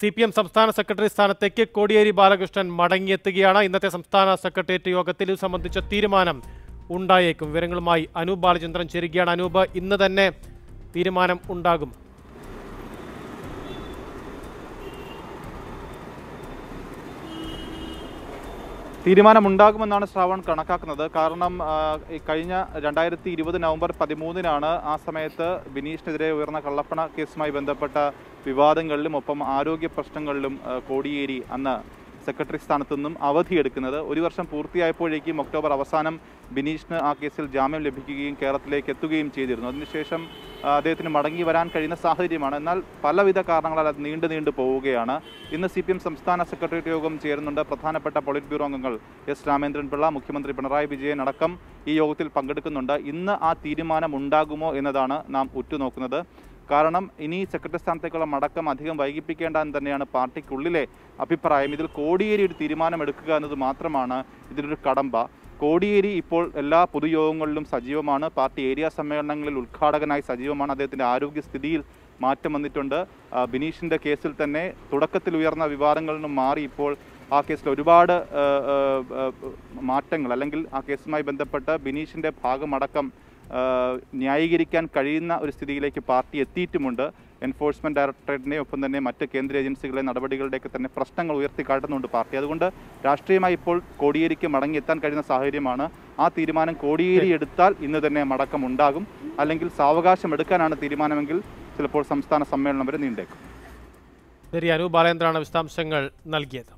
C P M സംസ്ഥാന secretary സ്ഥാനത്തേക്ക് കോടിയേരി ബാലകൃഷ്ണൻ മടങ്ങിയെത്തുകയാണ് ഇന്നത്തെ സംസ്ഥാന സെക്രട്ടേറിയറ്റ് യോഗത്തിൽ ഇത് സംബന്ധിച്ച തീരുമാനം ഉണ്ടായേക്കും വിവരങ്ങളുമായി അനൂപ് ബാലചന്ദ്രൻ ചേരുകയാണ് അനൂപ് ഇന്ന് തന്നെ തീരുമാനം ഉണ്ടാകും തീരുമാനമുണ്ടാകുമെന്നാണ് ശ്രാവൺ കണക്കാക്കുന്നത് കാരണം കഴിഞ്ഞ രണ്ടായിരത്തി ഇരുപത് നവംബർ പതിമൂന്നിനാണ് ആ സമയത്ത് ബിനീഷിനെതിരെ ഉയർന്ന കള്ളപ്പണ കേസുമായി ബന്ധപ്പെട്ട വിവാദങ്ങളിലും ഒപ്പം ആരോഗ്യ പ്രശ്നങ്ങളിലും കോടിയേരി അന്ന് സെക്രട്ടറി സ്ഥാനത്തു നിന്നും അവധിയെടുക്കുന്നത് ഒരു വർഷം പൂർത്തിയായപ്പോഴേക്കും ഒക്ടോബർ അവസാനം ബിനീഷിന് ആ കേസിൽ ജാമ്യം ലഭിക്കുകയും കേരളത്തിലേക്ക് എത്തുകയും ചെയ്തിരുന്നു അതിനുശേഷം അദ്ദേഹത്തിന് മടങ്ങി വരാൻ കഴിയുന്ന സാഹചര്യമാണ് എന്നാൽ പലവിധ കാരണങ്ങളാൽ അത് നീണ്ടു നീണ്ടു പോവുകയാണ് ഇന്ന് സി സംസ്ഥാന സെക്രട്ടേറിയറ്റ് യോഗം ചേരുന്നുണ്ട് പ്രധാനപ്പെട്ട പൊളിറ്റ് ബ്യൂറോ അംഗങ്ങൾ എസ് രാമേന്ദ്രൻ പിള്ള മുഖ്യമന്ത്രി പിണറായി വിജയൻ അടക്കം ഈ യോഗത്തിൽ പങ്കെടുക്കുന്നുണ്ട് ഇന്ന് ആ തീരുമാനം ഉണ്ടാകുമോ എന്നതാണ് നാം ഉറ്റുനോക്കുന്നത് കാരണം ഇനി സെക്രട്ടറി സ്ഥാനത്തേക്കുള്ള മടക്കം അധികം വൈകിപ്പിക്കേണ്ട എന്ന് തന്നെയാണ് പാർട്ടിക്കുള്ളിലെ അഭിപ്രായം ഇതിൽ കോടിയേരി ഒരു എടുക്കുക എന്നത് മാത്രമാണ് ഇതിലൊരു കടമ്പ കോടിയേരി ഇപ്പോൾ എല്ലാ പൊതുയോഗങ്ങളിലും സജീവമാണ് പാർട്ടി ഏരിയ സമ്മേളനങ്ങളിൽ ഉദ്ഘാടകനായി സജീവമാണ് അദ്ദേഹത്തിൻ്റെ ആരോഗ്യസ്ഥിതിയിൽ മാറ്റം വന്നിട്ടുണ്ട് ബിനീഷിൻ്റെ കേസിൽ തന്നെ തുടക്കത്തിൽ ഉയർന്ന വിവാദങ്ങളിൽ നിന്നും മാറി ഇപ്പോൾ ആ കേസിൽ ഒരുപാട് മാറ്റങ്ങൾ അല്ലെങ്കിൽ ആ കേസുമായി ബന്ധപ്പെട്ട് ബിനീഷിൻ്റെ ഭാഗമടക്കം ന്യായീകരിക്കാൻ കഴിയുന്ന ഒരു സ്ഥിതിയിലേക്ക് പാർട്ടി എത്തിയിട്ടുമുണ്ട് എൻഫോഴ്സ്മെൻറ്റ് ഡയറക്ടറേറ്റിനെ ഒപ്പം തന്നെ മറ്റ് കേന്ദ്ര ഏജൻസികളെ നടപടികളുടെയൊക്കെ തന്നെ പ്രശ്നങ്ങൾ ഉയർത്തി കാട്ടുന്നുണ്ട് പാർട്ടി അതുകൊണ്ട് രാഷ്ട്രീയമായി ഇപ്പോൾ കോടിയേരിക്ക് മടങ്ങിയെത്താൻ കഴിയുന്ന സാഹചര്യമാണ് ആ തീരുമാനം കോടിയേരി എടുത്താൽ ഇന്ന് തന്നെ മടക്കം ഉണ്ടാകും അല്ലെങ്കിൽ സാവകാശം എടുക്കാനാണ് തീരുമാനമെങ്കിൽ ചിലപ്പോൾ സംസ്ഥാന സമ്മേളനം വരെ നീണ്ടേക്കും ശരി അനു ബാലേന്ദ്രാണ് വിശദാംശങ്ങൾ നൽകിയത്